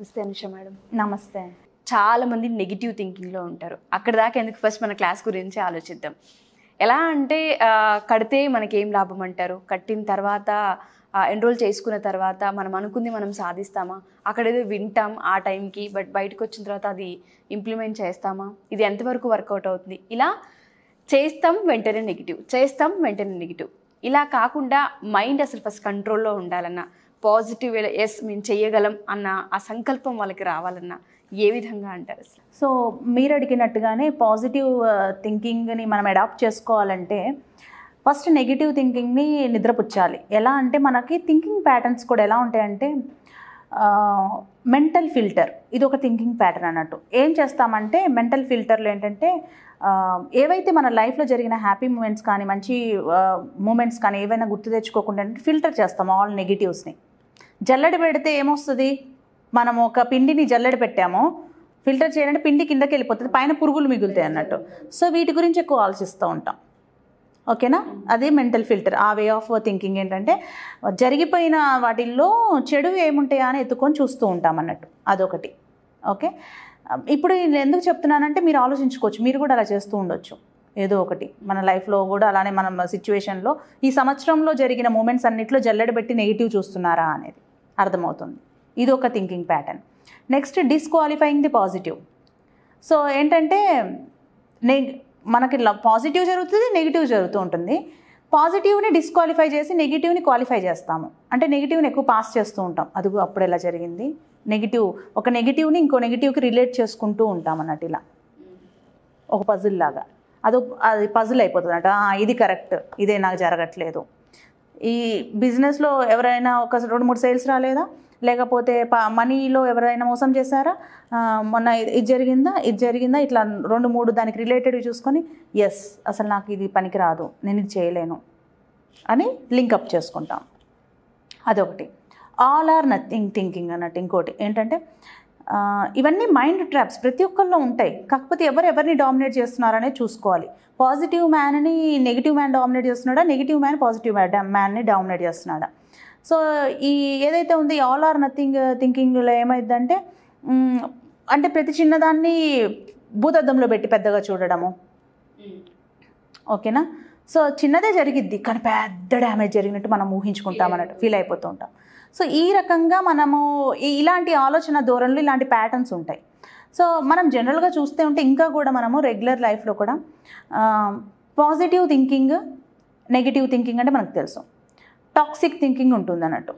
నమస్తే అనుష మేడం నమస్తే చాలా మంది నెగిటివ్ థింకింగ్లో ఉంటారు అక్కడ దాకా ఎందుకు ఫస్ట్ మన క్లాస్ గురించి ఆలోచిద్దాం ఎలా అంటే కడితే మనకేం లాభం అంటారు కట్టిన తర్వాత ఎన్రోల్ చేసుకున్న తర్వాత మనం అనుకుంది మనం సాధిస్తామా అక్కడ ఏదో వింటాం ఆ టైంకి బట్ బయటకు వచ్చిన తర్వాత అది ఇంప్లిమెంట్ చేస్తామా ఇది ఎంతవరకు వర్కౌట్ అవుతుంది ఇలా చేస్తాం వెంటనే నెగిటివ్ చేస్తాం వెంటనే నెగిటివ్ ఇలా కాకుండా మైండ్ అసలు ఫస్ట్ కంట్రోల్లో ఉండాలన్నా పాజిటివ్ ఎస్ మేము చేయగలం అన్న ఆ సంకల్పం వాళ్ళకి రావాలన్నా ఏ విధంగా అంటారు సో మీరు అడిగినట్టుగానే పాజిటివ్ థింకింగ్ని uh, మనం అడాప్ట్ చేసుకోవాలంటే ఫస్ట్ నెగిటివ్ థింకింగ్ని నిద్రపుచ్చాలి ఎలా అంటే మనకి థింకింగ్ ప్యాటర్న్స్ కూడా ఎలా ఉంటాయంటే మెంటల్ ఫిల్టర్ ఇది ఒక థింకింగ్ ప్యాటర్న్ అన్నట్టు ఏం చేస్తామంటే మెంటల్ ఫిల్టర్లు ఏంటంటే ఏవైతే మన లైఫ్లో జరిగిన హ్యాపీ మూమెంట్స్ కానీ మంచి మూమెంట్స్ కానీ ఏవైనా గుర్తు తెచ్చుకోకుండా ఫిల్టర్ చేస్తాం ఆల్ నెగిటివ్స్ని జల్లడి పెడితే ఏమొస్తుంది మనం ఒక పిండిని జల్లడి పెట్టాము ఫిల్టర్ చేయాలంటే పిండి కిందకి వెళ్ళిపోతుంది పైన పురుగులు మిగులుతాయి అన్నట్టు సో వీటి గురించి ఎక్కువ ఆలోచిస్తూ ఉంటాం ఓకేనా అదే మెంటల్ ఫిల్టర్ ఆ వే ఆఫ్ థింకింగ్ ఏంటంటే జరిగిపోయిన వాటిల్లో చెడు ఏముంటాయా అని ఎత్తుకొని చూస్తూ ఉంటాం అన్నట్టు అదొకటి ఓకే ఇప్పుడు నేను ఎందుకు చెప్తున్నానంటే మీరు ఆలోచించుకోవచ్చు మీరు కూడా అలా చేస్తూ ఉండొచ్చు ఏదో ఒకటి మన లైఫ్లో కూడా అలానే మన సిచ్యువేషన్లో ఈ సంవత్సరంలో జరిగిన మూమెంట్స్ అన్నింటిలో జల్లెడబెట్టి నెగిటివ్ చూస్తున్నారా అనేది అర్థమవుతుంది ఇది ఒక thinking pattern next disqualifying the positive so ఏంటంటే నెగ్ మనకి పాజిటివ్ జరుగుతుంది నెగిటివ్ జరుగుతూ ఉంటుంది పాజిటివ్ని డిస్క్వాలిఫై చేసి నెగిటివ్ని క్వాలిఫై చేస్తాము అంటే నెగిటివ్ని ఎక్కువ పాస్ చేస్తూ ఉంటాం అది అప్పుడు ఎలా జరిగింది నెగిటివ్ ఒక నెగిటివ్ని ఇంకో నెగిటివ్కి రిలేట్ చేసుకుంటూ ఉంటాం అన్నట్టు ఇలా ఒక పజిల్ లాగా అది అది పజిల్ అయిపోతుంది అంట ఇది కరెక్ట్ ఇదే నాకు జరగట్లేదు ఈ బిజినెస్లో ఎవరైనా ఒక రెండు మూడు సేల్స్ రాలేదా లేకపోతే మనీలో ఎవరైనా మోసం చేశారా మొన్న ఇది జరిగిందా ఇది జరిగిందా ఇట్లా రెండు మూడు దానికి రిలేటెడ్ చూసుకొని ఎస్ అసలు నాకు ఇది పనికిరాదు నేను ఇది చేయలేను అని లింకప్ చేసుకుంటాం అదొకటి ఆల్ ఆర్ నథింగ్ థింకింగ్ అన్నట్టు ఇంకోటి ఏంటంటే ఇవన్నీ మైండ్ ట్రాప్స్ ప్రతి ఒక్కరిలో ఉంటాయి కాకపోతే ఎవరు ఎవరిని డామినేట్ చేస్తున్నారనే చూసుకోవాలి పాజిటివ్ మ్యాన్ని నెగిటివ్ మ్యాన్ డామినేట్ చేస్తున్నాడా నెగిటివ్ మ్యాన్ పాజిటివ్ మ్యాన్ని డామినేట్ చేస్తున్నాడా సో ఈ ఏదైతే ఉంది ఆల్ ఆర్ నథింగ్ థింకింగ్లో ఏమైందంటే అంటే ప్రతి చిన్నదాన్ని భూతద్దంలో పెట్టి పెద్దగా చూడడము ఓకేనా సో చిన్నదే జరిగిద్ది కానీ పెద్ద డ్యామేజ్ జరిగినట్టు మనం ఊహించుకుంటాం అన్నట్టు ఫీల్ అయిపోతూ ఉంటాం సో ఈ రకంగా మనము ఇలాంటి ఆలోచన ధోరణులు ఇలాంటి ప్యాటర్న్స్ ఉంటాయి సో మనం జనరల్గా చూస్తే ఉంటే ఇంకా కూడా మనము రెగ్యులర్ లైఫ్లో కూడా పాజిటివ్ థింకింగ్ నెగిటివ్ థింకింగ్ అంటే మనకు తెలుసు టాక్సిక్ థింకింగ్ ఉంటుంది అన్నట్టు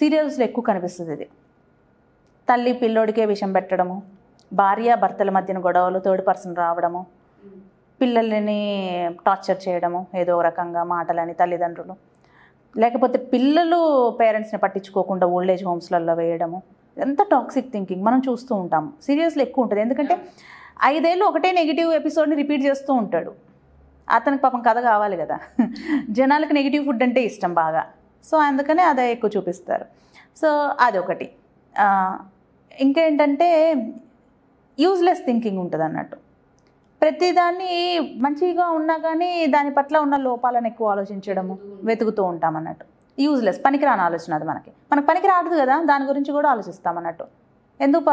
సీరియల్స్లో ఎక్కువ కనిపిస్తుంది ఇది తల్లి పిల్లోడికే విషం పెట్టడము భార్య భర్తల మధ్యన గొడవలు థర్డ్ పర్సన్ రావడము పిల్లల్ని టార్చర్ చేయడము ఏదో రకంగా మాటలని తల్లిదండ్రులు లేకపోతే పిల్లలు పేరెంట్స్ని పట్టించుకోకుండా ఓల్డ్ ఏజ్ హోమ్స్లలో వేయడము ఎంత టాక్సిక్ థింకింగ్ మనం చూస్తూ ఉంటాము సీరియస్లీ ఎక్కువ ఉంటుంది ఎందుకంటే ఐదేళ్ళు ఒకటే నెగిటివ్ ఎపిసోడ్ని రిపీట్ చేస్తూ ఉంటాడు అతనికి పాపం కథ కావాలి కదా జనాలకు నెగిటివ్ ఫుడ్ అంటే ఇష్టం బాగా సో అందుకనే అదే ఎక్కువ చూపిస్తారు సో అదొకటి ఇంకేంటంటే యూజ్లెస్ థింకింగ్ ఉంటుంది అన్నట్టు ప్రతిదాన్ని మంచిగా ఉన్నా కానీ దాని పట్ల ఉన్న లోపాలను ఎక్కువ ఆలోచించడము వెతుకుతూ ఉంటాం అన్నట్టు యూజ్లెస్ పనికిరాని ఆలోచన అది మనకి మనకు పనికి రాదు కదా దాని గురించి కూడా ఆలోచిస్తాం అన్నట్టు ఎందుకు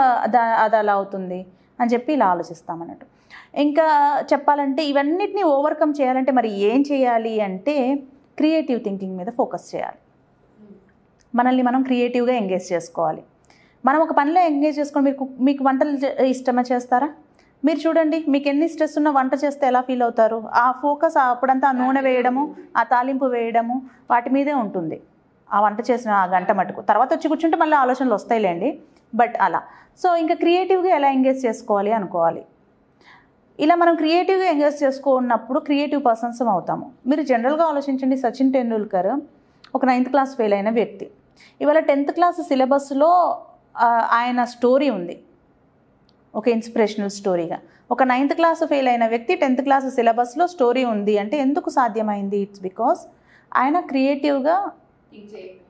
అది అలా అవుతుంది అని చెప్పి ఇలా ఆలోచిస్తాం అన్నట్టు ఇంకా చెప్పాలంటే ఇవన్నిటిని ఓవర్కమ్ చేయాలంటే మరి ఏం చేయాలి అంటే క్రియేటివ్ థింకింగ్ మీద ఫోకస్ చేయాలి మనల్ని మనం క్రియేటివ్గా ఎంగేజ్ చేసుకోవాలి మనం ఒక పనిలో ఎంగేజ్ చేసుకొని మీకు మీకు వంటలు ఇష్టమా చేస్తారా మీరు చూడండి మీకు ఎన్ని స్ట్రెస్ ఉన్న వంట చేస్తే ఎలా ఫీల్ అవుతారు ఆ ఫోకస్ అప్పుడంతా ఆ నూనె వేయడము ఆ తాలింపు వేయడము వాటి మీదే ఉంటుంది ఆ వంట చేసిన ఆ గంట మటుకు తర్వాత వచ్చి కూర్చుంటే మళ్ళీ ఆలోచనలు వస్తాయిలేండి బట్ అలా సో ఇంకా క్రియేటివ్గా ఎలా ఎంగేజ్ చేసుకోవాలి అనుకోవాలి ఇలా మనం క్రియేటివ్గా ఎంగేజ్ చేసుకున్నప్పుడు క్రియేటివ్ పర్సన్స్ అవుతాము మీరు జనరల్గా ఆలోచించండి సచిన్ టెండూల్కర్ ఒక నైన్త్ క్లాస్ ఫెయిల్ అయిన వ్యక్తి ఇవాళ టెన్త్ క్లాస్ సిలబస్లో ఆయన స్టోరీ ఉంది ఒక ఇన్స్పిరేషనల్ స్టోరీగా ఒక నైన్త్ క్లాస్ ఫెయిల్ అయిన వ్యక్తి టెన్త్ క్లాస్ సిలబస్లో స్టోరీ ఉంది అంటే ఎందుకు సాధ్యమైంది ఇట్స్ బికాస్ ఆయన క్రియేటివ్గా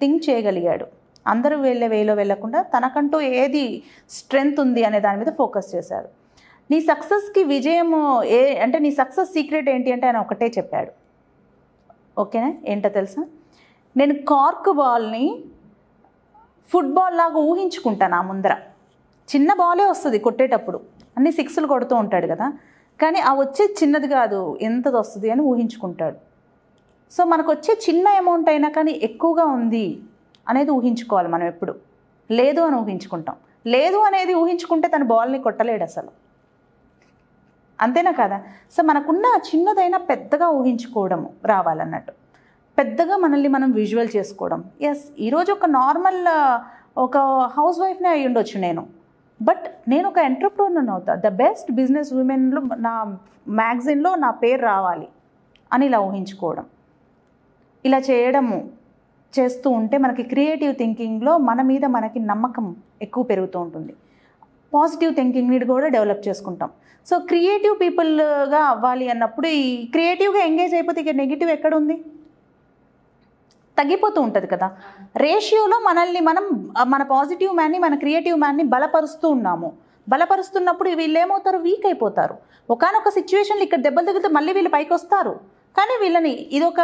థింక్ చేయగలిగాడు అందరూ వెళ్ళే వేలో వెళ్ళకుండా తనకంటూ ఏది స్ట్రెంగ్త్ ఉంది అనే దాని మీద ఫోకస్ చేశారు నీ సక్సెస్కి విజయం ఏ అంటే నీ సక్సెస్ సీక్రెట్ ఏంటి అంటే ఆయన ఒకటే చెప్పాడు ఓకేనా ఏంటో తెలుసా నేను కార్క్ బాల్ని ఫుట్బాల్ లాగా ఊహించుకుంటాను నా ముందర చిన్న బాలే వస్తుంది కొట్టేటప్పుడు అన్ని సిక్స్లు కొడుతూ ఉంటాడు కదా కానీ ఆ వచ్చే చిన్నది కాదు ఎంతది వస్తుంది అని ఊహించుకుంటాడు సో మనకు వచ్చే చిన్న అమౌంట్ అయినా కానీ ఎక్కువగా ఉంది అనేది ఊహించుకోవాలి మనం ఎప్పుడు లేదు అని ఊహించుకుంటాం లేదు అనేది ఊహించుకుంటే తన బాల్ని కొట్టలేడు అసలు అంతేనా కదా సో మనకున్న చిన్నదైనా పెద్దగా ఊహించుకోవడం రావాలన్నట్టు పెద్దగా మనల్ని మనం విజువల్ చేసుకోవడం ఎస్ ఈరోజు ఒక నార్మల్ ఒక హౌస్ వైఫ్నే అయ్యి ఉండొచ్చు నేను బట్ నేను ఒక ఎంటర్ప్రోనర్ అవుతా ద బెస్ట్ బిజినెస్ ఉమెన్లో నా మ్యాగజైన్లో నా పేరు రావాలి అని ఇలా ఊహించుకోవడం ఇలా చేయడము చేస్తూ ఉంటే మనకి క్రియేటివ్ థింకింగ్లో మన మీద మనకి నమ్మకం ఎక్కువ పెరుగుతూ ఉంటుంది పాజిటివ్ థింకింగ్ని కూడా డెవలప్ చేసుకుంటాం సో క్రియేటివ్ పీపుల్గా అవ్వాలి అన్నప్పుడు ఈ క్రియేటివ్గా ఎంగేజ్ అయిపోతే ఇక నెగిటివ్ ఎక్కడ ఉంది తగ్గిపోతూ ఉంటుంది కదా రేషియోలో మనల్ని మనం మన పాజిటివ్ మ్యాన్ని మన క్రియేటివ్ మ్యాన్ని బలపరుస్తూ ఉన్నాము బలపరుస్తున్నప్పుడు వీళ్ళు ఏమవుతారు వీక్ అయిపోతారు ఒకనొక సిచ్యువేషన్లు ఇక్కడ దెబ్బలు తగ్గితే మళ్ళీ వీళ్ళు పైకి వస్తారు కానీ వీళ్ళని ఇది ఒక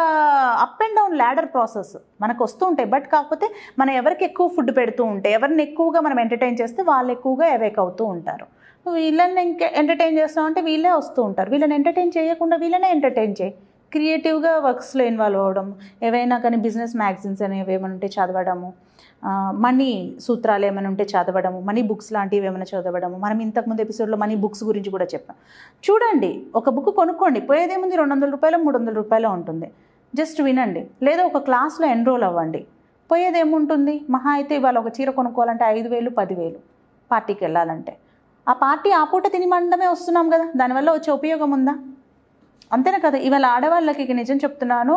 up and down ladder process మనకు వస్తూ ఉంటాయి బట్ కాకపోతే మనం ఎవరికి ఎక్కువ ఫుడ్ పెడుతూ ఉంటే ఎవరిని ఎక్కువగా మనం ఎంటర్టైన్ చేస్తే వాళ్ళు ఎక్కువగా అవేక్ అవుతూ ఉంటారు వీళ్ళని ఇంకా ఎంటర్టైన్ చేస్తామంటే వీళ్ళే వస్తూ ఉంటారు వీళ్ళని ఎంటర్టైన్ చేయకుండా వీళ్ళనే ఎంటర్టైన్ చేయి క్రియేటివ్గా వర్క్స్లో ఇన్వాల్వ్ అవ్వడం ఏవైనా కానీ బిజినెస్ మ్యాగజైన్స్ అనేవి ఏమైనా ఉంటే చదవడము మనీ సూత్రాలు ఏమైనా ఉంటే చదవడము మనీ బుక్స్ లాంటివి ఏమైనా చదవడము మనం ఇంతకుముందు ఎపిసోడ్లో మనీ బుక్స్ గురించి కూడా చెప్పాం చూడండి ఒక బుక్ కొనుక్కోండి పోయేదేముంది రెండు వందల రూపాయలు మూడు వందల రూపాయలు ఉంటుంది జస్ట్ వినండి లేదా ఒక క్లాస్లో ఎన్రోల్ అవ్వండి పోయేదేముంటుంది మహా అయితే ఇవాళ ఒక చీర కొనుక్కోవాలంటే ఐదు వేలు పదివేలు పార్టీకి వెళ్ళాలంటే ఆ పార్టీ ఆ పూట తిని మండమే వస్తున్నాం కదా దానివల్ల వచ్చే ఉపయోగం ఉందా అంతేనా కదా ఇవాళ ఆడవాళ్ళకి ఇక నిజం చెప్తున్నాను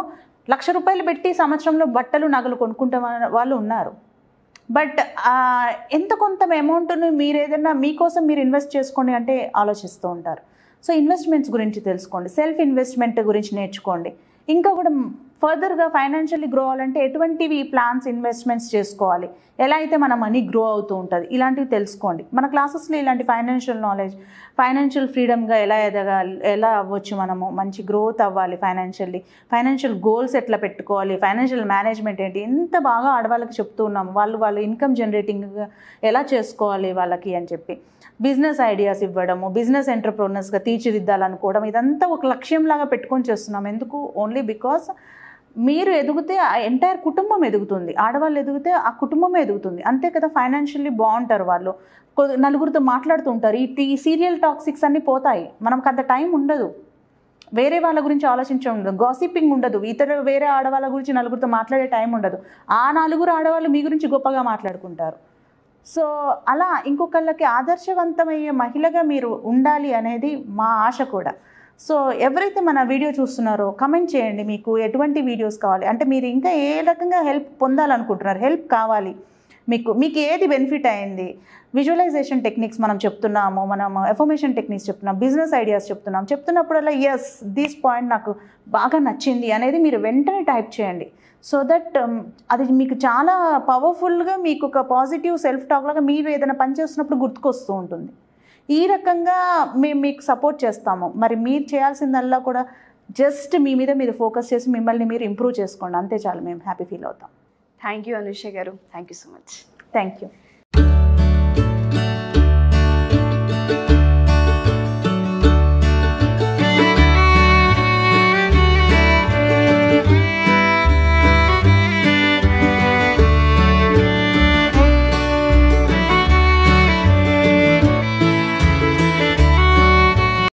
లక్ష రూపాయలు పెట్టి సంవత్సరంలో బట్టలు నగలు కొనుక్కుంటే వాళ్ళు ఉన్నారు బట్ ఎంత కొంత అమౌంట్ని మీరు ఏదైనా మీకోసం మీరు ఇన్వెస్ట్ చేసుకోండి అంటే ఆలోచిస్తూ ఉంటారు సో ఇన్వెస్ట్మెంట్స్ గురించి తెలుసుకోండి సెల్ఫ్ ఇన్వెస్ట్మెంట్ గురించి నేర్చుకోండి ఇంకా కూడా ఫర్దర్గా ఫైనాన్షియల్లీ గ్రో అవ్వాలంటే ఎటువంటివి ప్లాన్స్ ఇన్వెస్ట్మెంట్స్ చేసుకోవాలి ఎలా అయితే మన మనీ గ్రో అవుతూ ఉంటుంది ఇలాంటివి తెలుసుకోండి మన క్లాసెస్లో ఇలాంటి ఫైనాన్షియల్ నాలెడ్జ్ ఫైనాన్షియల్ ఫ్రీడమ్గా ఎలా ఎదగాలి ఎలా అవ్వచ్చు మనము మంచి గ్రోత్ అవ్వాలి ఫైనాన్షియల్లీ ఫైనాన్షియల్ గోల్స్ ఎట్లా పెట్టుకోవాలి ఫైనాన్షియల్ మేనేజ్మెంట్ ఏంటి ఇంత బాగా ఆడవాళ్ళకి చెప్తూ ఉన్నాము వాళ్ళు వాళ్ళు ఇన్కమ్ జనరేటింగ్గా ఎలా చేసుకోవాలి వాళ్ళకి అని చెప్పి బిజినెస్ ఐడియాస్ ఇవ్వడము బిజినెస్ ఎంటర్ప్రోనర్స్గా తీర్చిదిద్దాలనుకోవడం ఇదంతా ఒక లక్ష్యంలాగా పెట్టుకొని చేస్తున్నాం ఎందుకు ఓన్లీ బికాస్ మీరు ఎదిగితే ఆ ఎంటైర్ కుటుంబం ఎదుగుతుంది ఆడవాళ్ళు ఎదిగితే ఆ కుటుంబమే ఎదుగుతుంది అంతే కదా ఫైనాన్షియల్లీ బాగుంటారు వాళ్ళు నలుగురితో మాట్లాడుతుంటారు ఈ టీ సీరియల్ టాక్సిక్స్ అన్నీ పోతాయి మనకు అంత టైం ఉండదు వేరే వాళ్ళ గురించి ఆలోచించే ఉండదు గాసిపింగ్ ఉండదు ఇతర వేరే ఆడవాళ్ళ గురించి నలుగురితో మాట్లాడే టైం ఉండదు ఆ నలుగురు ఆడవాళ్ళు మీ గురించి గొప్పగా మాట్లాడుకుంటారు సో అలా ఇంకొకళ్ళకి ఆదర్శవంతమయ్యే మహిళగా మీరు ఉండాలి అనేది మా ఆశ కూడా సో ఎవరైతే మన వీడియో చూస్తున్నారో కమెంట్ చేయండి మీకు ఎటువంటి వీడియోస్ కావాలి అంటే మీరు ఇంకా ఏ రకంగా హెల్ప్ పొందాలనుకుంటున్నారు హెల్ప్ కావాలి మీకు మీకు ఏది బెనిఫిట్ అయింది విజువలైజేషన్ టెక్నిక్స్ మనం చెప్తున్నాము మనం ఎఫర్మేషన్ టెక్నిక్స్ చెప్తున్నాం బిజినెస్ ఐడియాస్ చెప్తున్నాం చెప్తున్నప్పుడల్లా ఎస్ దిస్ పాయింట్ నాకు బాగా నచ్చింది అనేది మీరు వెంటనే టైప్ చేయండి సో దట్ um, అది మీకు చాలా పవర్ఫుల్గా మీకు ఒక పాజిటివ్ సెల్ఫ్ టాక్లాగా మీరు ఏదైనా పని చేస్తున్నప్పుడు గుర్తుకొస్తూ ఉంటుంది ఈ రకంగా మేము మీకు సపోర్ట్ చేస్తాము మరి మీరు చేయాల్సిందల్లా కూడా జస్ట్ మీ మీద మీరు ఫోకస్ చేసి మిమ్మల్ని మీరు ఇంప్రూవ్ చేసుకోండి అంతే చాలు మేము హ్యాపీ ఫీల్ అవుతాం థ్యాంక్ యూ అనుష గారు thank you so much thank you